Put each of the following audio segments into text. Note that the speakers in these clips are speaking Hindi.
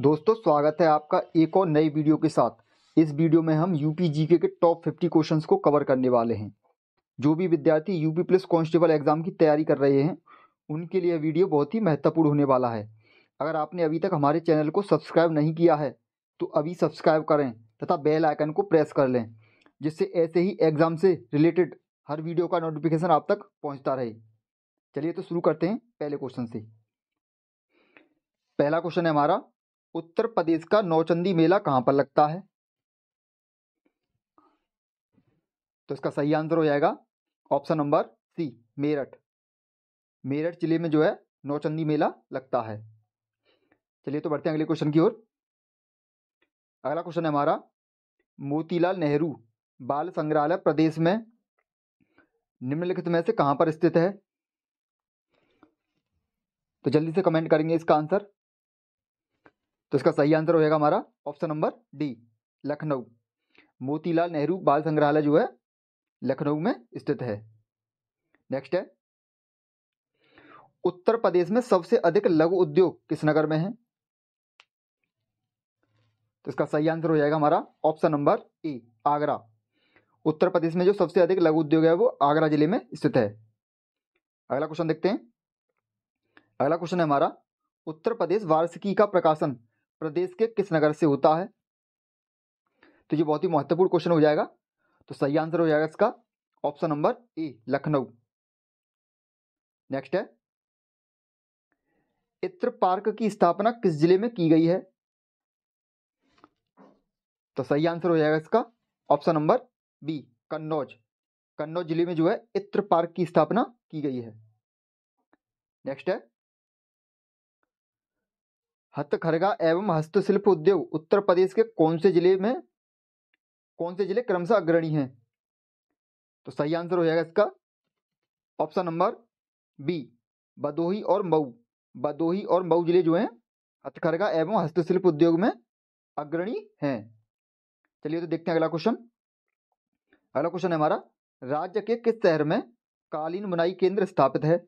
दोस्तों स्वागत है आपका एक और नई वीडियो के साथ इस वीडियो में हम यूपी जीके के टॉप 50 क्वेश्चंस को कवर करने वाले हैं जो भी विद्यार्थी यूपी प्लस कांस्टेबल एग्जाम की तैयारी कर रहे हैं उनके लिए वीडियो बहुत ही महत्वपूर्ण होने वाला है अगर आपने अभी तक हमारे चैनल को सब्सक्राइब नहीं किया है तो अभी सब्सक्राइब करें तथा बेल आइकन को प्रेस कर लें जिससे ऐसे ही एग्ज़ाम से रिलेटेड हर वीडियो का नोटिफिकेशन आप तक पहुँचता रहे चलिए तो शुरू करते हैं पहले क्वेश्चन से पहला क्वेश्चन है हमारा उत्तर प्रदेश का नौचंदी मेला कहां पर लगता है तो इसका सही आंसर हो जाएगा option number C Meerut Meerut जिले में जो है नौचंदी मेला लगता है चलिए तो बढ़ते हैं अगले क्वेश्चन की ओर अगला क्वेश्चन है हमारा मोतीलाल नेहरू बाल संग्रहालय प्रदेश में निम्नलिखित में से कहां पर स्थित है तो जल्दी से कमेंट करेंगे इसका आंसर तो इसका सही आंसर होएगा हमारा option number D Lucknow Motilal Nehru Bal Sangrahalaya जो है लखनऊ में स्थित है नेक्स्ट है उत्तर प्रदेश में सबसे अधिक लघु उद्योग किस नगर में है तो इसका सही आंसर हो जाएगा हमारा option number A Agra Uttar Pradesh में जो सबसे अधिक लघु उद्योग है वो आगरा जिले में स्थित है अगला क्वेश्चन देखते हैं अगला क्वेश्चन है हमारा उत्तर प्रदेश वार्षिकी का प्रकाशन प्रदेश के किस नगर से होता है तो ये बहुत ही महत्वपूर्ण क्वेश्चन हो जाएगा तो सही आंसर हो जाएगा इसका option number A Lucknow next है इत्र पार्क की स्थापना किस जिले में की गई है तो सही आंसर हो जाएगा इसका option number B Kannauj Kannauj जिले में जो है इत्र पार्क की स्थापना की गई है नेक्स्ट है हथखरगा एवं हस्तशिल्प उद्योग उत्तर प्रदेश के कौन से जिले में कौन से जिले क्रमश अग्रणी हैं तो सही आंसर हो जाएगा इसका ऑप्शन नंबर बी बदोही और मऊ बदोही और मऊ जिले जो हैं हथखरगा एवं हस्तशिल्प उद्योग में अग्रणी हैं चलिए तो देखते हैं अगला क्वेश्चन अगला क्वेश्चन है हमारा राज्य के किस शहर में कालीन बुनाई केंद्र स्थापित है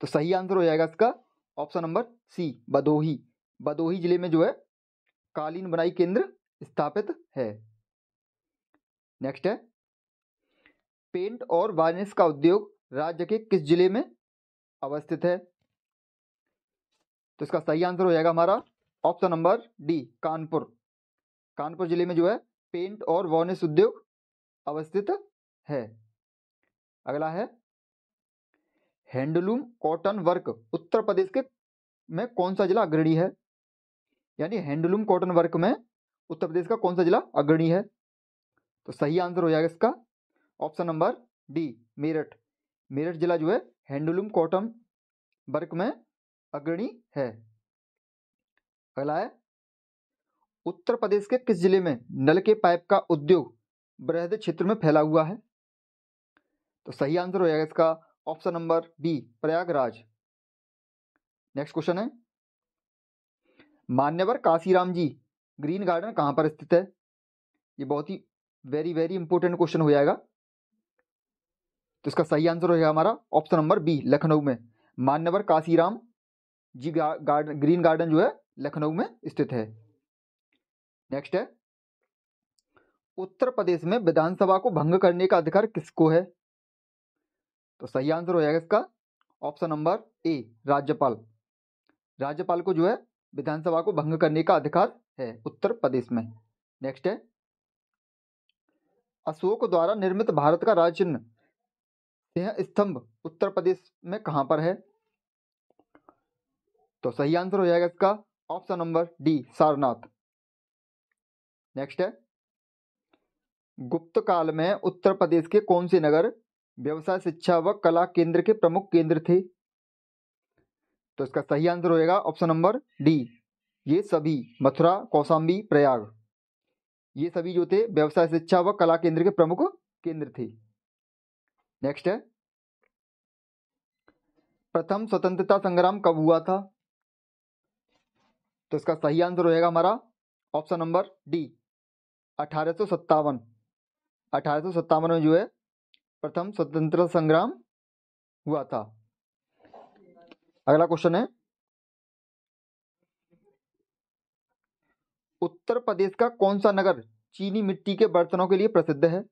तो सही आंसर हो जाएगा इसका option number C Bhadohi Bhadohi जिले में जो है कालीन बनाई केंद्र स्थापित है नेक्स्ट है पेंट और वार्निश का उद्योग राज्य के किस जिले में अवस्थित है तो इसका सही आंसर हो जाएगा हमारा option number D Kanpur Kanpur जिले में जो है पेंट और वार्निश उद्योग अवस्थित है अगला है handloom cotton work Uttar Pradesh के में कौन सा जिला अग्रणी है यानी हैंडलूम कॉटन वर्क में उत्तर प्रदेश का कौन सा जिला अग्रणी है तो सही आंसर हो जाएगा इसका option number D Meerut Meerut जिला जो है हैंडलूम कॉटन वर्क में अग्रणी है अगला है उत्तर प्रदेश के किस जिले में नल के पाइप का उद्योग बृहद क्षेत्र में फैला हुआ है तो सही आंसर हो जाएगा इसका option number B Prayagraj next question है मान्यवर काशीराम जी ग्रीन गार्डन कहां पर स्थित है ये बहुत ही वेरी वेरी इंपॉर्टेंट क्वेश्चन हो जाएगा तो इसका सही आंसर होगा हमारा ऑप्शन नंबर बी लखनऊ में मान्यवर Kashiram ji garden green garden जो है लखनऊ में स्थित है नेक्स्ट है उत्तर प्रदेश में विधानसभा को भंग करने का अधिकार किसको है तो सही आंसर हो जाएगा इसका ऑप्शन नंबर ए राज्यपाल राज्यपाल को जो है विधानसभा को भंग करने का अधिकार है उत्तर प्रदेश में नेक्स्ट है अशोक द्वारा निर्मित भारत का राज चिन्ह स्तंभ उत्तर प्रदेश में कहां पर है तो सही आंसर हो जाएगा इसका option number D Sarnath next है गुप्त काल में उत्तर प्रदेश के कौन से नगर व्यवसाय शिक्षा व कला केंद्र के प्रमुख केंद्र थे तो इसका सही आंसर होएगा ऑप्शन नंबर डी ये सभी मथुरा कौशाम्बी प्रयाग ये सभी जो थे व्यवसाय शिक्षा व कला केंद्र के प्रमुख केंद्र थे नेक्स्ट है प्रथम स्वतंत्रता संग्राम कब हुआ था तो इसका सही आंसर होएगा हमारा ऑप्शन नंबर डी अठारह सौ सत्तावन अठारह सौ सत्तावन में जो है प्रथम स्वतंत्र संग्राम हुआ था अगला क्वेश्चन है उत्तर प्रदेश का कौन सा नगर चीनी मिट्टी के बर्तनों के लिए प्रसिद्ध है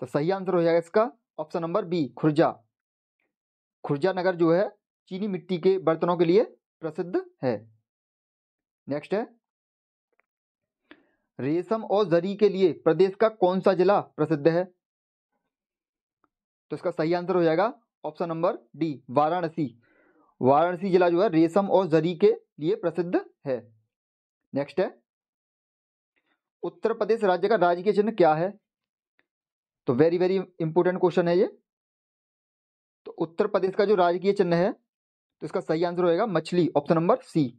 तो सही आंसर हो जाएगा इसका option number B Khurja Khurja नगर जो है चीनी मिट्टी के बर्तनों के लिए प्रसिद्ध है नेक्स्ट है रेशम और जरी के लिए प्रदेश का कौन सा जिला प्रसिद्ध है तो इसका सही आंसर हो जाएगा option number D Varanasi Varanasi जिला जो है रेशम और जरी के लिए प्रसिद्ध है नेक्स्ट है उत्तर प्रदेश राज्य का राजकीय चिन्ह क्या है तो वेरी वेरी इंपॉर्टेंट क्वेश्चन है ये तो उत्तर प्रदेश का जो राजकीय चिन्ह है तो इसका सही आंसर होएगा मछली ऑप्शन नंबर सी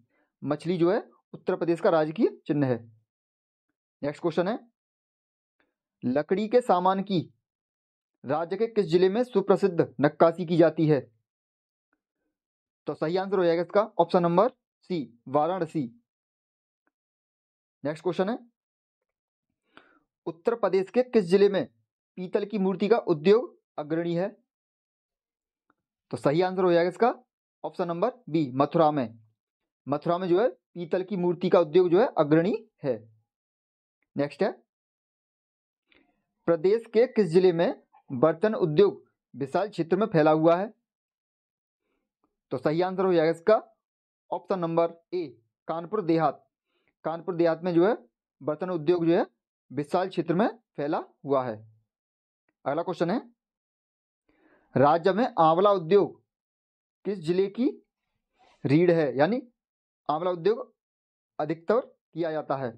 मछली जो है उत्तर प्रदेश का राजकीय चिन्ह है नेक्स्ट क्वेश्चन है लकड़ी के सामान की राज्य के किस जिले में सुप्रसिद्ध नक्काशी की जाती है तो सही आंसर हो जाएगा इसका option number C Varanasi next question है उत्तर प्रदेश के किस जिले में पीतल की मूर्ति का उद्योग अग्रणी है तो सही आंसर हो जाएगा इसका ऑप्शन नंबर बी मथुरा में मथुरा में जो है पीतल की मूर्ति का उद्योग जो है अग्रणी है नेक्स्ट है प्रदेश के किस जिले में बर्तन उद्योग विशाल क्षेत्र में फैला हुआ है तो सही आंसर हो जाएगा इसका ऑप्शन नंबर ए कानपुर देहात कानपुर देहात में जो है बर्तन उद्योग जो है विशाल क्षेत्र में फैला हुआ है अगला क्वेश्चन है राज्य में आंवला उद्योग किस जिले की रीढ़ है यानी आंवला उद्योग अधिकतर किया जाता है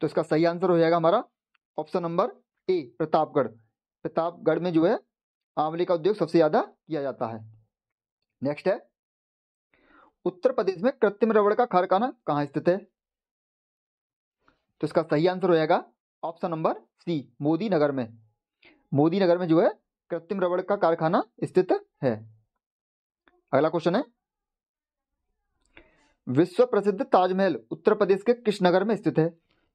तो इसका सही आंसर हो जाएगा हमारा option number A Pratapgarh Pratapgarh में जो है आंवले का उद्योग सबसे ज़्यादा किया जाता है नेक्स्ट है उत्तर प्रदेश में कृत्रिम रबड़ का कारखाना कहाँ स्थित है तो इसका सही आंसर हो जाएगा option number C Modi Nagar में मोदी नगर में जो है कृत्रिम रबड़ का कारखाना स्थित है अगला क्वेश्चन है विश्व प्रसिद्ध ताजमहल उत्तर प्रदेश के किस नगर में स्थित है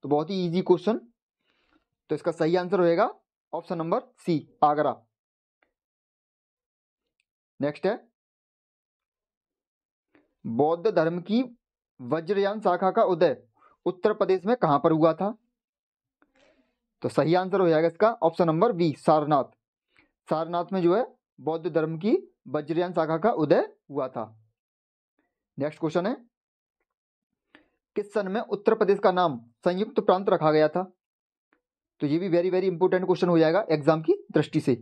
तो बहुत ही ईजी क्वेश्चन तो इसका सही आंसर होएगा option number C Agra next है बौद्ध धर्म की वज्रयान शाखा का उदय उत्तर प्रदेश में कहां पर हुआ था तो सही आंसर हो जाएगा इसका option number B Sarnath Sarnath में जो है बौद्ध धर्म की वज्रयान शाखा का उदय हुआ था नेक्स्ट क्वेश्चन है किस सन में उत्तर प्रदेश का नाम संयुक्त प्रांत रखा गया था तो ये भी वेरी वेरी इंपॉर्टेंट क्वेश्चन हो जाएगा एग्जाम की दृष्टि से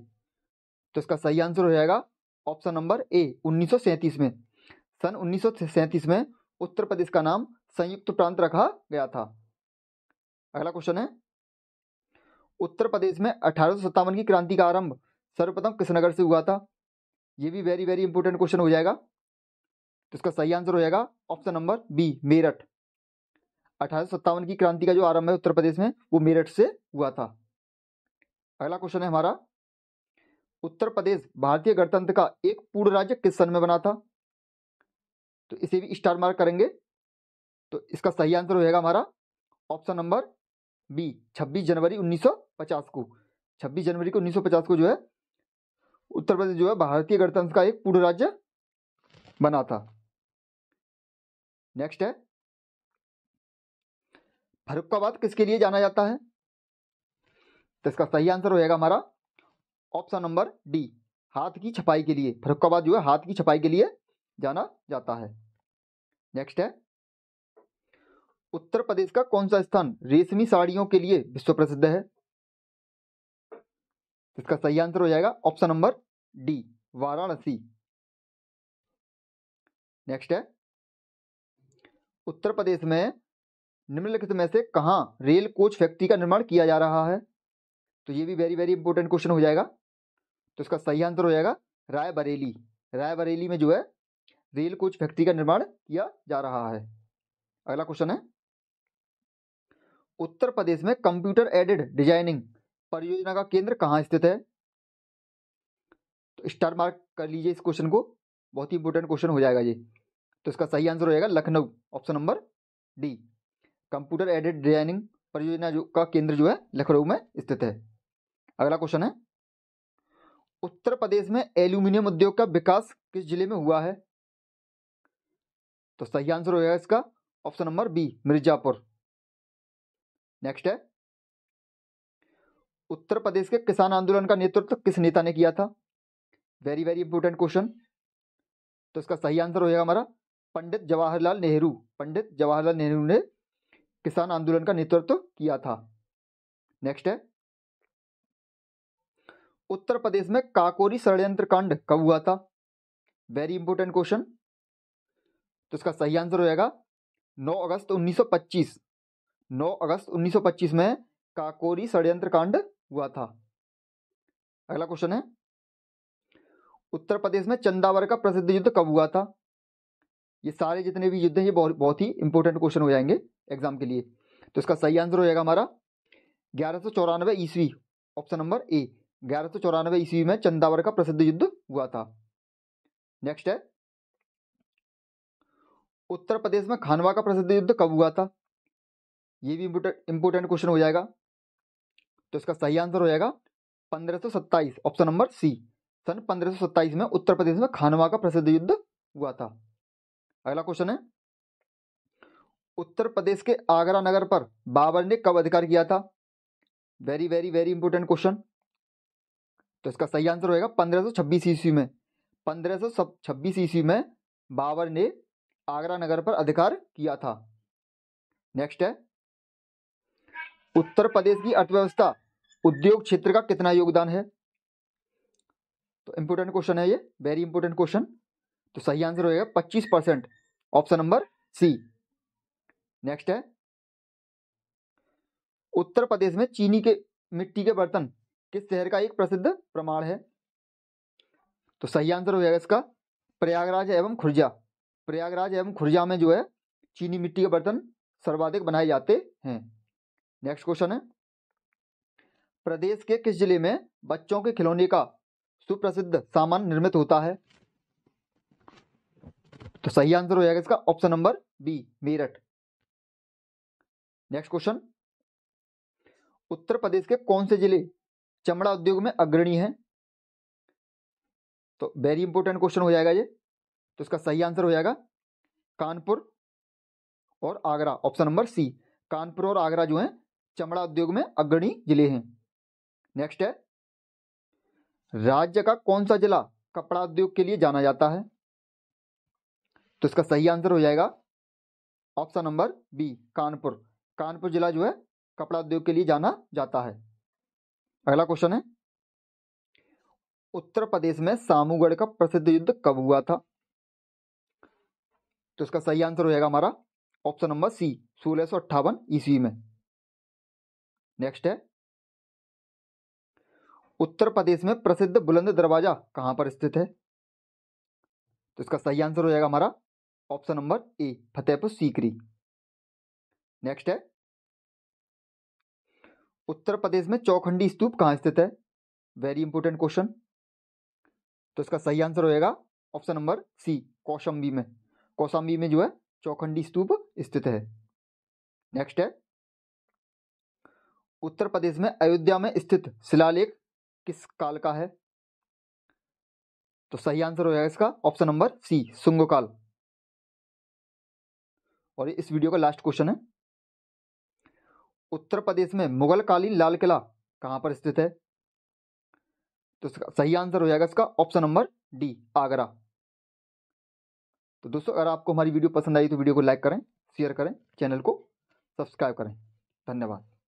तो इसका सही आंसर हो जाएगा ऑप्शन नंबर ए उन्नीस में सन उन्नीस में उत्तर प्रदेश का नाम संयुक्त प्रांत रखा गया था अगला क्वेश्चन है उत्तर प्रदेश में अठारह की क्रांति का आरंभ सर्वप्रथम कृष्णनगर से हुआ था ये भी वेरी वेरी इंपॉर्टेंट क्वेश्चन हो जाएगा तो इसका सही आंसर हो जाएगा ऑप्शन नंबर बी मेरठ अठारह की क्रांति का जो आरंभ है उत्तर प्रदेश में वो मेरठ से हुआ था अगला क्वेश्चन है हमारा उत्तर प्रदेश भारतीय गणतंत्र का एक पूर्ण राज्य किस सन में बना था तो इसे भी स्टार मार्क करेंगे तो इसका सही आंसर होगा हमारा ऑप्शन नंबर बी 26 जनवरी 1950 को 26 जनवरी को 1950 को जो है उत्तर प्रदेश जो है भारतीय गणतंत्र का एक पूर्ण राज्य बना था नेक्स्ट है भरुक्काबाद किसके लिए जाना जाता है तो इसका सही आंसर होएगा हमारा ऑप्शन नंबर डी हाथ की छपाई के लिए फरुखाबाद जो है हाथ की छपाई के लिए जाना जाता है नेक्स्ट है उत्तर प्रदेश का कौन सा स्थान रेशमी साड़ियों के लिए विश्व प्रसिद्ध है तो इसका सही आंसर हो जाएगा option number D Varanasi next है उत्तर प्रदेश में निम्नलिखित में से कहाँ रेल कोच फैक्ट्री का निर्माण किया जा रहा है तो ये भी वेरी वेरी इंपॉर्टेंट क्वेश्चन हो जाएगा तो इसका सही आंसर हो जाएगा रायबरेली रायबरेली में जो है रेल कोच फैक्ट्री का निर्माण किया जा रहा है अगला क्वेश्चन है उत्तर प्रदेश में कंप्यूटर एडेड डिजाइनिंग परियोजना का केंद्र कहाँ स्थित है तो स्टार मार्क कर लीजिए इस क्वेश्चन को बहुत ही इंपॉर्टेंट क्वेश्चन हो जाएगा ये तो इसका सही आंसर हो जाएगा Lucknow option number D computer aided designing परियोजना जो का केंद्र जो है लखनऊ में स्थित है अगला क्वेश्चन है उत्तर प्रदेश में एल्यूमिनियम उद्योग का विकास किस जिले में हुआ है तो सही आंसर होगा इसका option number B Mirzapur next है उत्तर प्रदेश के किसान आंदोलन का नेतृत्व किस नेता ने किया था वेरी वेरी इंपॉर्टेंट क्वेश्चन तो इसका सही आंसर होगा हमारा पंडित जवाहरलाल नेहरू पंडित जवाहरलाल नेहरू ने किसान आंदोलन का नेतृत्व किया था नेक्स्ट है उत्तर प्रदेश में काकोरी षडयंत्र कांड कब हुआ था वेरी इंपॉर्टेंट क्वेश्चन तो इसका सही आंसर हो जाएगा 9 अगस्त 1925 9 अगस्त 1925 में काकोरी षडयंत्र कांड हुआ था अगला क्वेश्चन है उत्तर प्रदेश में चंदावर का प्रसिद्ध युद्ध कब हुआ था ये सारे जितने भी युद्ध हैं ये बहुत बहुत ही इंपॉर्टेंट क्वेश्चन हो जाएंगे एग्जाम के लिए तो इसका सही आंसर हो जाएगा हमारा ग्यारह सौ चौरानवे ईस्वी ऑप्शन नंबर ए ग्यारह सौ चौरानवे ईस्वी में चंदावर का प्रसिद्ध युद्ध हुआ था नेक्स्ट है उत्तर प्रदेश में खानवा का प्रसिद्ध युद्ध कब हुआ था ये भी इंपोर्टेंट क्वेश्चन हो जाएगा तो इसका सही आंसर हो जाएगा पंद्रह ऑप्शन नंबर सी सन पंद्रह में उत्तर प्रदेश में खानवा का प्रसिद्ध युद्ध हुआ था अगला क्वेश्चन है उत्तर प्रदेश के आगरा नगर पर बाबर ने कब अधिकार किया था very very very important question तो इसका सही आंसर होगा पंद्रह सौ छब्बीस ईस्वी में पंद्रह सौ छब्बीस ईस्वी में बाबर ने आगरा नगर पर अधिकार किया था नेक्स्ट है उत्तर प्रदेश की अर्थव्यवस्था उद्योग क्षेत्र का कितना योगदान है तो इंपोर्टेंट क्वेश्चन है ये वेरी इंपोर्टेंट क्वेश्चन तो सही आंसर होगा पच्चीस percent option number C next है उत्तर प्रदेश में चीनी के मिट्टी के बर्तन किस शहर का एक प्रसिद्ध प्रमाण है तो सही आंसर हो जाएगा इसका प्रयागराज एवं खुर्जा प्रयागराज एवं खुर्जा में जो है चीनी मिट्टी के बर्तन सर्वाधिक बनाए जाते हैं नेक्स्ट क्वेश्चन है प्रदेश के किस जिले में बच्चों के खिलौने का सुप्रसिद्ध सामान निर्मित होता है तो सही आंसर हो जाएगा इसका option number B Meerut next question Uttar Pradesh के कौन से जिले चमड़ा उद्योग में अग्रणी हैं तो वेरी इंपॉर्टेंट क्वेश्चन हो जाएगा ये तो इसका सही आंसर हो जाएगा कानपुर और Agra option number C Kanpur और आगरा जो हैं चमड़ा उद्योग में अग्रणी जिले हैं नेक्स्ट है राज्य का कौन सा जिला कपड़ा उद्योग के लिए जाना जाता है तो इसका सही आंसर हो जाएगा option number B Kanpur Kanpur जिला जो है कपड़ा उद्योग के लिए जाना जाता है अगला क्वेश्चन है उत्तर प्रदेश में सामूगढ़ का प्रसिद्ध युद्ध कब हुआ था तो इसका सही आंसर हो जाएगा हमारा ऑप्शन नंबर सी सोलह सौ अट्ठावन ईस्वी में नेक्स्ट है उत्तर प्रदेश में प्रसिद्ध बुलंद दरवाजा कहां पर स्थित है तो इसका सही आंसर हो जाएगा हमारा option number A Fatehpur Sikri next है उत्तर प्रदेश में चौखंडी स्तूप कहाँ स्थित है वेरी इंपॉर्टेंट क्वेश्चन तो इसका सही आंसर होएगा ऑप्शन नंबर सी कौशंबी में कौशाम्बी में जो है चौखंडी स्तूप स्थित है नेक्स्ट है उत्तर प्रदेश में अयोध्या में स्थित शिलालेख किस काल का है तो सही आंसर हो जाएगा इसका ऑप्शन नंबर सी सुंग काल और इस वीडियो का लास्ट क्वेश्चन है उत्तर प्रदेश में मुगलकालीन लाल किला कहां पर स्थित है तो सही आंसर हो जाएगा इसका ऑप्शन नंबर डी आगरा तो दोस्तों अगर आपको हमारी वीडियो पसंद आई तो वीडियो को लाइक करें शेयर करें चैनल को सब्सक्राइब करें धन्यवाद